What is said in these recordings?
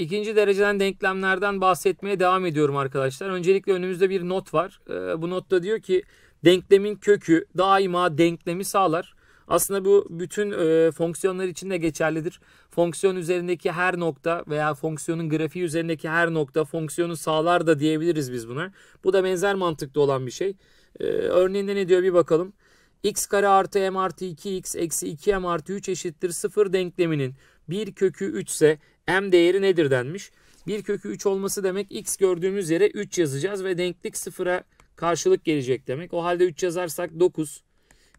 İkinci dereceden denklemlerden bahsetmeye devam ediyorum arkadaşlar. Öncelikle önümüzde bir not var. Ee, bu notta diyor ki denklemin kökü daima denklemi sağlar. Aslında bu bütün e, fonksiyonlar için de geçerlidir. Fonksiyon üzerindeki her nokta veya fonksiyonun grafiği üzerindeki her nokta fonksiyonu sağlar da diyebiliriz biz buna. Bu da benzer mantıkta olan bir şey. Ee, örneğinde ne diyor bir bakalım. x kare artı m artı 2x eksi 2m artı 3 eşittir 0 denkleminin 1 kökü 3 ise m değeri nedir denmiş. 1 kökü 3 olması demek x gördüğümüz yere 3 yazacağız ve denklik sıfıra karşılık gelecek demek. O halde 3 yazarsak 9.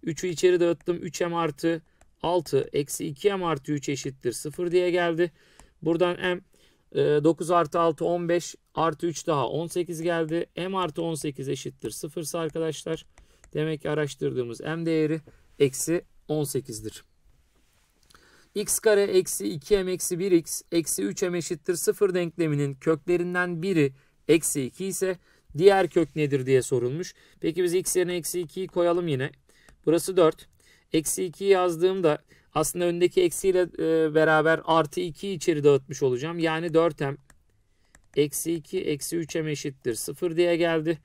3'ü içeri dağıttım. 3m artı 6 eksi 2m artı 3 eşittir 0 diye geldi. Buradan m 9 e, artı 6 15 artı 3 daha 18 geldi. m artı 18 eşittir 0 ise arkadaşlar. Demek ki araştırdığımız m değeri eksi 18'dir x kare eksi 2m eksi 1x eksi 3m eşittir 0 denkleminin köklerinden biri eksi 2 ise diğer kök nedir diye sorulmuş. Peki biz x yerine eksi 2'yi koyalım yine. Burası 4. Eksi 2'yi yazdığımda aslında öndeki eksiyle e, beraber artı 2 içeri dağıtmış olacağım. Yani 4m eksi 2 eksi 3m eşittir 0 diye geldi.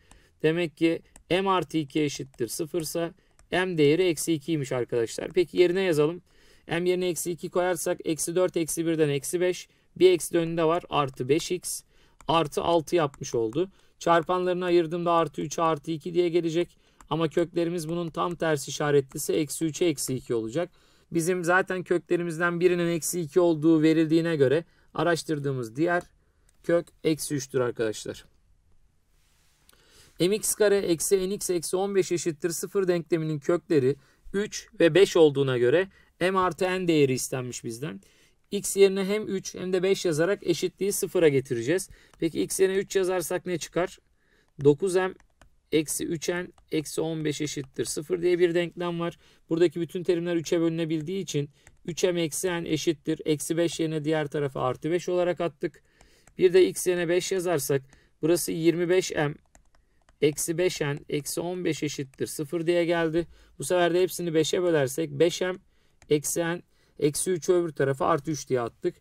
Demek ki m artı 2 eşittir 0 ise m değeri eksi 2'ymiş arkadaşlar. Peki yerine yazalım. M yerine eksi 2 koyarsak eksi 4 eksi 1'den eksi 5. Bir eksi de önünde var artı 5x artı 6 yapmış oldu. Çarpanlarını ayırdığımda artı 3'e artı 2 diye gelecek. Ama köklerimiz bunun tam tersi işaretlisi eksi 3'e eksi 2 olacak. Bizim zaten köklerimizden birinin eksi 2 olduğu verildiğine göre araştırdığımız diğer kök eksi 3'tür arkadaşlar. mx kare eksi nx eksi 15 eşittir 0 denkleminin kökleri 3 ve 5 olduğuna göre m artı n değeri istenmiş bizden. x yerine hem 3 hem de 5 yazarak eşitliği sıfıra getireceğiz. Peki x yerine 3 yazarsak ne çıkar? 9m eksi 3n eksi 15 eşittir 0 diye bir denklem var. Buradaki bütün terimler 3'e bölünebildiği için 3m eksi n eşittir. Eksi 5 yerine diğer tarafa artı 5 olarak attık. Bir de x yerine 5 yazarsak burası 25m eksi 5n eksi 15 eşittir 0 diye geldi. Bu sefer de hepsini 5'e bölersek 5m eksen eksi 3'ü öbür tarafa artı 3 diye attık.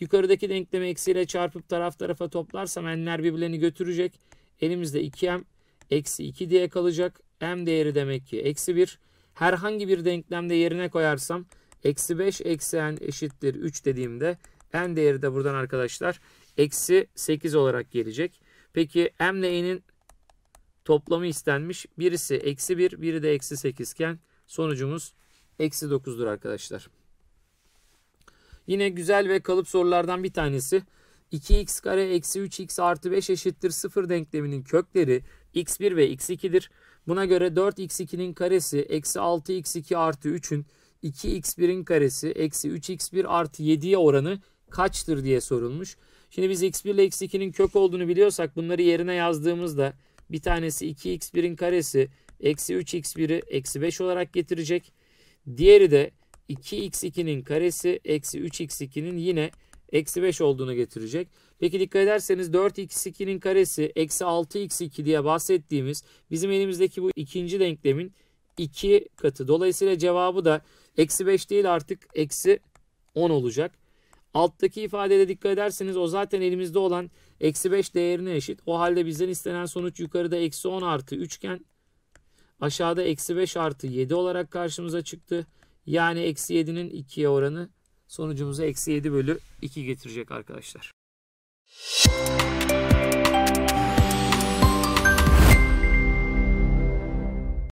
Yukarıdaki denklemi eksiyle çarpıp taraf tarafa toplarsam n'ler birbirlerini götürecek. Elimizde 2m eksi 2 diye kalacak. m değeri demek ki eksi 1. Herhangi bir denklemde yerine koyarsam eksi 5 eksi n eşittir 3 dediğimde n değeri de buradan arkadaşlar eksi 8 olarak gelecek. Peki m ile n'in toplamı istenmiş. Birisi eksi 1 biri de eksi 8 iken sonucumuz eksi 9'dur arkadaşlar. Yine güzel ve kalıp sorulardan bir tanesi. 2x kare eksi 3x artı 5 eşittir 0 denkleminin kökleri x1 ve x2'dir. Buna göre 4x2'nin karesi eksi 6x2 artı 3'ün 2x1'in karesi eksi 3x1 artı 7'ye oranı kaçtır diye sorulmuş. Şimdi biz x1 ile x2'nin kök olduğunu biliyorsak bunları yerine yazdığımızda bir tanesi 2x1'in karesi eksi 3x1'i eksi 5 olarak getirecek. Diğeri de 2x2'nin karesi eksi 3x2'nin yine eksi 5 olduğunu getirecek. Peki dikkat ederseniz 4x2'nin karesi eksi 6x2 diye bahsettiğimiz bizim elimizdeki bu ikinci denklemin 2 katı. Dolayısıyla cevabı da eksi 5 değil artık eksi 10 olacak. Alttaki ifadede dikkat ederseniz o zaten elimizde olan eksi 5 değerine eşit. O halde bizden istenen sonuç yukarıda eksi 10 artı 3 iken Aşağıda eksi 5 artı 7 olarak karşımıza çıktı. Yani eksi 7'nin 2'ye oranı sonucumuza eksi 7 bölü 2 getirecek arkadaşlar. Müzik